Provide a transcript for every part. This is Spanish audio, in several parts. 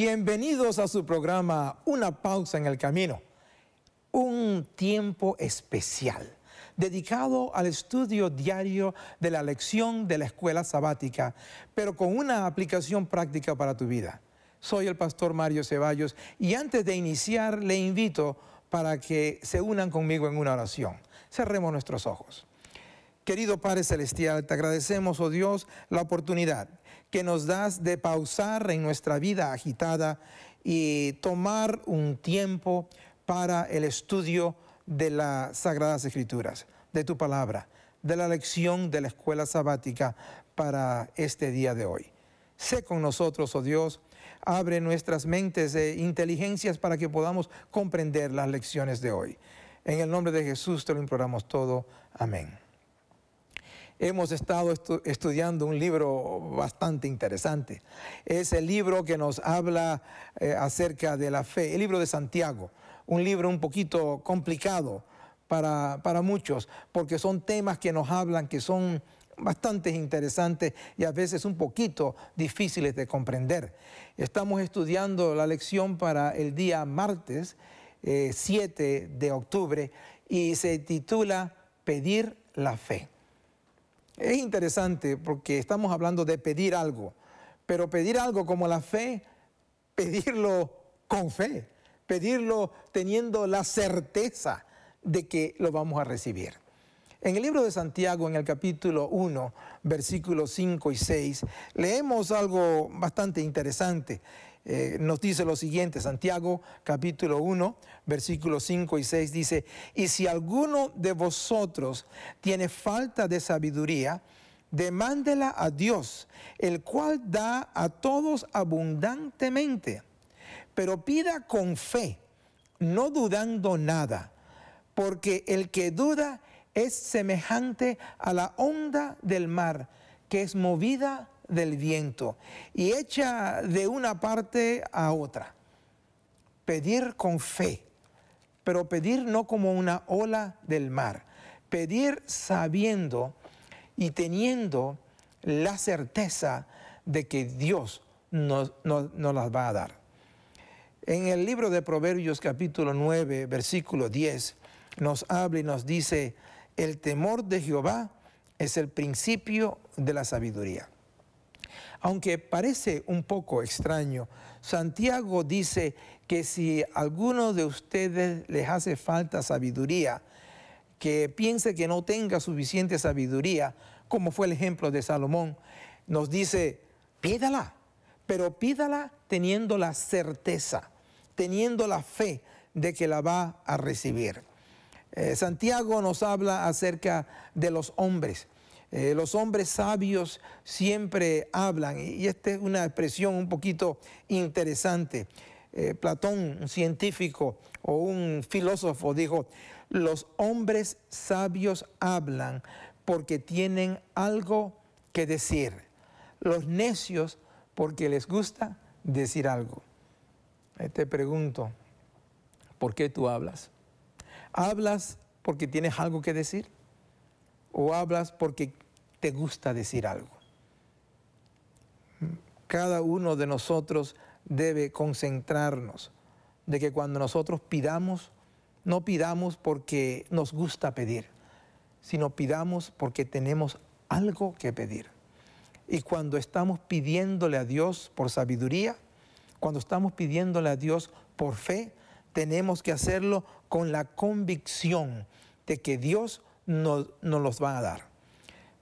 Bienvenidos a su programa Una pausa en el camino, un tiempo especial dedicado al estudio diario de la lección de la escuela sabática, pero con una aplicación práctica para tu vida. Soy el pastor Mario Ceballos y antes de iniciar le invito para que se unan conmigo en una oración. Cerremos nuestros ojos. Querido Padre Celestial, te agradecemos, oh Dios, la oportunidad que nos das de pausar en nuestra vida agitada y tomar un tiempo para el estudio de las Sagradas Escrituras, de tu palabra, de la lección de la escuela sabática para este día de hoy. Sé con nosotros, oh Dios, abre nuestras mentes e inteligencias para que podamos comprender las lecciones de hoy. En el nombre de Jesús te lo imploramos todo. Amén hemos estado estudiando un libro bastante interesante. Es el libro que nos habla eh, acerca de la fe, el libro de Santiago, un libro un poquito complicado para, muchos, porque son temas que nos hablan, que son bastante interesantes y a veces un poquito difíciles de comprender. Estamos estudiando la lección para el día martes 7 eh, de octubre y se titula Pedir la fe. Es interesante porque estamos hablando de pedir algo, pero pedir algo como la fe, pedirlo con fe, pedirlo teniendo la certeza de que lo vamos a recibir. En el libro de Santiago, en el capítulo 1, versículos 5 y 6, leemos algo bastante interesante. Eh, nos dice lo siguiente, Santiago capítulo 1, versículos 5 y 6 dice, y si alguno de vosotros tiene falta de sabiduría, demándela a Dios, el cual da a todos abundantemente, pero pida con fe, no dudando nada, porque el que duda es semejante a la onda del mar, que es movida del viento y echa de una parte a otra. Pedir con fe, pero pedir no como una ola del mar, pedir sabiendo y teniendo la certeza de que Dios nos, las va a dar. En el libro de Proverbios capítulo 9, versículo 10, nos habla y nos dice, el temor de Jehová es el principio de la sabiduría. Aunque parece un poco extraño, Santiago dice que si alguno de ustedes les hace falta sabiduría, que piense que no tenga suficiente sabiduría, como fue el ejemplo de Salomón, nos dice, pídala, pero pídala teniendo la certeza, teniendo la fe de que la va a recibir. Eh, Santiago nos habla acerca de los hombres. Eh, los hombres sabios siempre hablan, y esta es una expresión un poquito interesante. Eh, Platón, un científico o un filósofo, dijo, los hombres sabios hablan porque tienen algo que decir, los necios porque les gusta decir algo. Eh, te pregunto, ¿por qué tú hablas? ¿Hablas porque tienes algo que decir? o hablas porque te gusta decir algo. Cada uno de nosotros debe concentrarnos de que cuando nosotros pidamos, no pidamos porque nos gusta pedir, sino pidamos porque tenemos algo que pedir. Y cuando estamos pidiéndole a Dios por sabiduría, cuando estamos pidiéndole a Dios por fe, tenemos que hacerlo con la convicción de que Dios no los van a dar.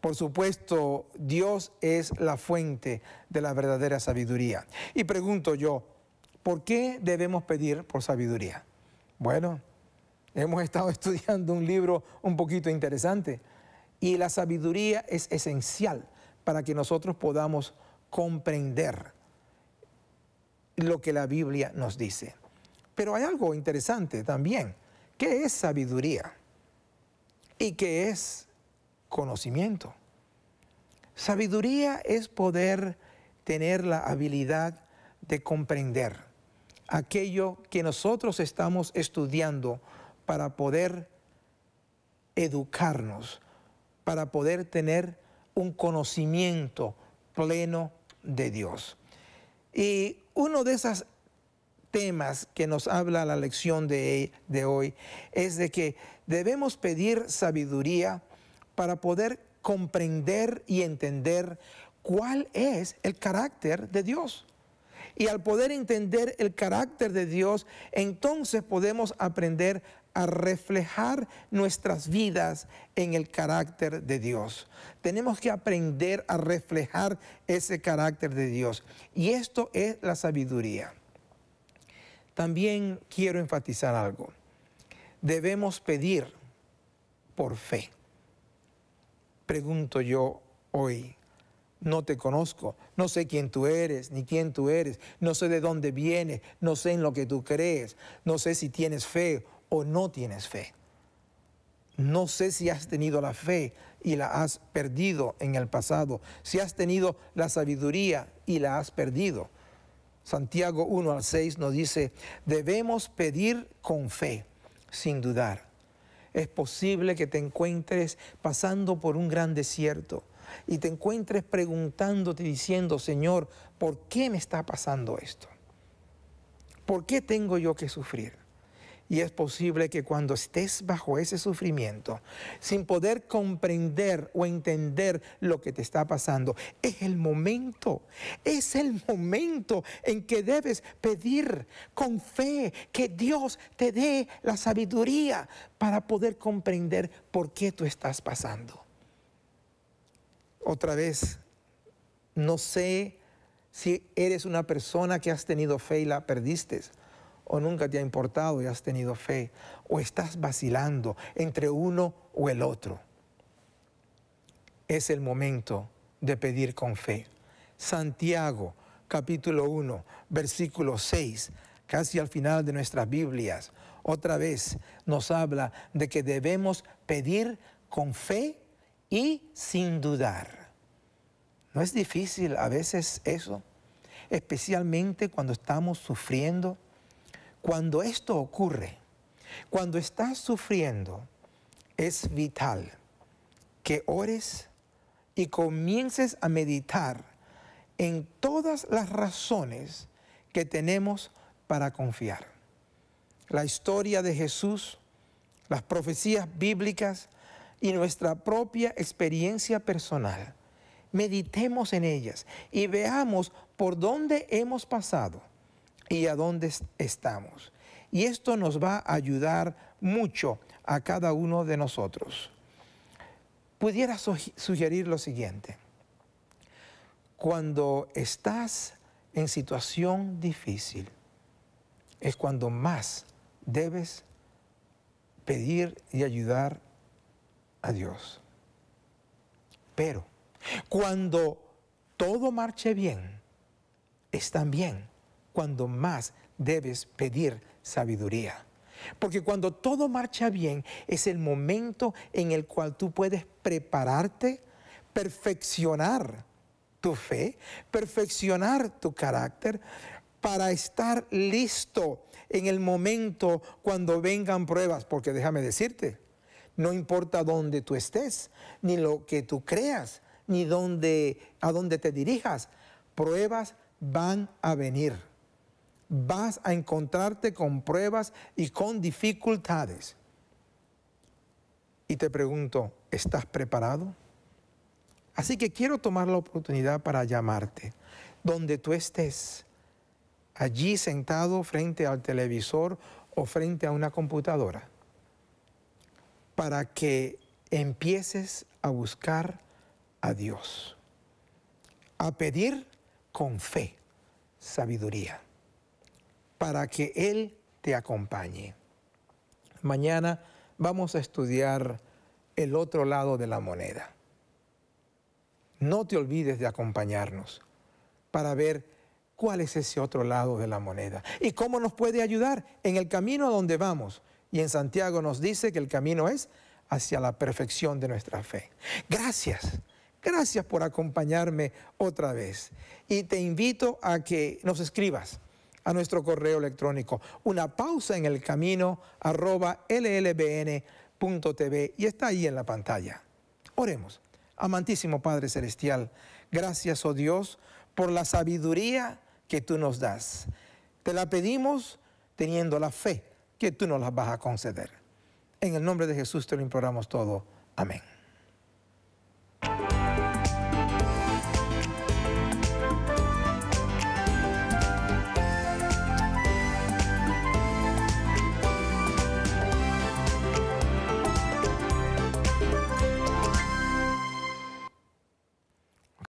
Por supuesto, Dios es la fuente de la verdadera sabiduría. Y pregunto yo, ¿por qué debemos pedir por sabiduría? Bueno, hemos estado estudiando un libro un poquito interesante y la sabiduría es esencial para que nosotros podamos comprender lo que la Biblia nos dice. Pero hay algo interesante también. ¿Qué es sabiduría? y que es conocimiento. Sabiduría es poder tener la habilidad de comprender aquello que nosotros estamos estudiando para poder educarnos, para poder tener un conocimiento pleno de Dios. Y uno de esas temas que nos habla la lección de, e, de hoy es de que debemos pedir sabiduría para poder comprender y entender cuál es el carácter de Dios. Y al poder entender el carácter de Dios, entonces podemos aprender a reflejar nuestras vidas en el carácter de Dios. Tenemos que aprender a reflejar ese carácter de Dios. Y esto es la sabiduría. También quiero enfatizar algo. Debemos pedir por fe. Pregunto yo hoy, no te conozco, no sé quién tú eres, ni quién tú eres, no sé de dónde vienes, no sé en lo que tú crees, no sé si tienes fe o no tienes fe. No sé si has tenido la fe y la has perdido en el pasado, si has tenido la sabiduría y la has perdido. Santiago 1 al 6 nos dice, debemos pedir con fe, sin dudar. Es posible que te encuentres pasando por un gran desierto y te encuentres preguntándote diciendo, Señor, ¿por qué me está pasando esto? ¿Por qué tengo yo que sufrir? Y es posible que cuando estés bajo ese sufrimiento, sin poder comprender o entender lo que te está pasando, es el momento, es el momento en que debes pedir con fe que Dios te dé la sabiduría para poder comprender por qué tú estás pasando. Otra vez, no sé si eres una persona que has tenido fe y la perdiste o nunca te ha importado y has tenido fe, o estás vacilando entre uno o el otro. Es el momento de pedir con fe. Santiago capítulo 1, versículo 6, casi al final de nuestras Biblias, otra vez nos habla de que debemos pedir con fe y sin dudar. ¿No es difícil a veces eso? Especialmente cuando estamos sufriendo cuando esto ocurre, cuando estás sufriendo, es vital que ores y comiences a meditar en todas las razones que tenemos para confiar. La historia de Jesús, las profecías bíblicas y nuestra propia experiencia personal. Meditemos en ellas y veamos por dónde hemos pasado y a dónde estamos. Y esto nos va a ayudar mucho a cada uno de nosotros. Pudiera sugerir lo siguiente. Cuando estás en situación difícil, es cuando más debes pedir y ayudar a Dios. Pero cuando todo marche bien, están bien cuando más debes pedir sabiduría. Porque cuando todo marcha bien es el momento en el cual tú puedes prepararte, perfeccionar tu fe, perfeccionar tu carácter para estar listo en el momento cuando vengan pruebas. Porque déjame decirte, no importa dónde tú estés, ni lo que tú creas, ni dónde, a dónde te dirijas, pruebas van a venir vas a encontrarte con pruebas y con dificultades. Y te pregunto, ¿estás preparado? Así que quiero tomar la oportunidad para llamarte, donde tú estés, allí sentado frente al televisor o frente a una computadora, para que empieces a buscar a Dios, a pedir con fe, sabiduría para que Él te acompañe. Mañana vamos a estudiar el otro lado de la moneda. No te olvides de acompañarnos para ver cuál es ese otro lado de la moneda y cómo nos puede ayudar en el camino a donde vamos. Y en Santiago nos dice que el camino es hacia la perfección de nuestra fe. Gracias, gracias por acompañarme otra vez. Y te invito a que nos escribas a nuestro correo electrónico. Una pausa en el camino arroba llbn.tv y está ahí en la pantalla. Oremos. Amantísimo Padre Celestial, gracias, oh Dios, por la sabiduría que tú nos das. Te la pedimos teniendo la fe que tú nos la vas a conceder. En el nombre de Jesús te lo imploramos todo. Amén.